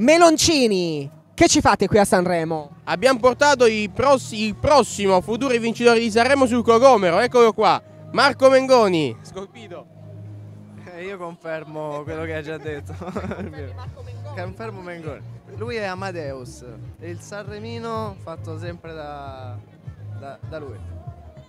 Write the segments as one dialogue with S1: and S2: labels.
S1: Meloncini, che ci fate qui a Sanremo?
S2: Abbiamo portato il, prossimo futuro vincitore di Sanremo sul Cogomero, eccolo qua, Marco Mengoni.
S1: Scolpito. Eh, io confermo quello che ha già detto. Marco Mengoni. Confermo Mengoni. Lui è Amadeus, il Sanremino fatto sempre da, da, da lui.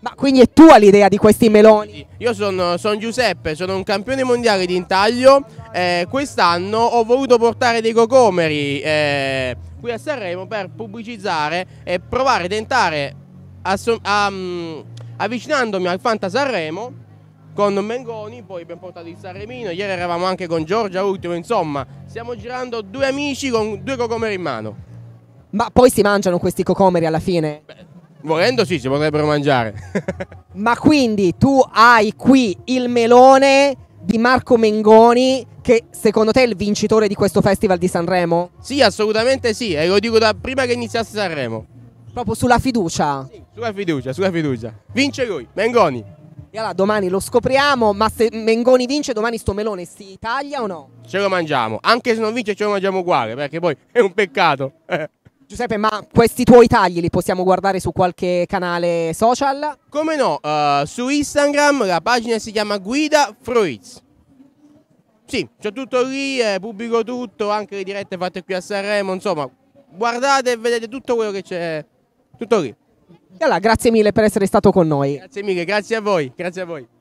S1: Ma quindi è tua l'idea di questi meloni?
S2: Io sono, sono, Giuseppe, sono un campione mondiale di intaglio. Eh, Quest'anno ho voluto portare dei cocomeri eh, qui a Sanremo per pubblicizzare e provare, a tentare, um, avvicinandomi al Fanta Sanremo con Mengoni, poi abbiamo portato il Sanremino, ieri eravamo anche con Giorgia Ultimo, insomma, stiamo girando due amici con due cocomeri in mano.
S1: Ma poi si mangiano questi cocomeri alla fine? Beh,
S2: Volendo sì, si potrebbero mangiare.
S1: Ma quindi tu hai qui il melone di Marco Mengoni che secondo te è il vincitore di questo festival di Sanremo?
S2: Sì, assolutamente sì, e lo dico da prima che iniziasse Sanremo.
S1: Proprio sulla fiducia?
S2: Sì, sulla fiducia, sulla fiducia.
S1: Vince lui, Mengoni. E allora domani lo scopriamo, ma se Mengoni vince domani sto melone si taglia o no?
S2: Ce lo mangiamo, anche se non vince ce lo mangiamo uguale, perché poi è un peccato. Eh. Giuseppe,
S1: ma questi tuoi tagli li possiamo guardare su qualche canale social? Come no, uh, su Instagram la pagina si chiama Guida Fruits. Sì, c'è tutto lì, eh,
S2: pubblico tutto, anche le dirette fatte qui a Sanremo, insomma, guardate e vedete tutto quello che
S1: c'è, tutto lì. E allora, grazie mille per essere stato con noi.
S2: Grazie mille, grazie a voi, grazie a voi.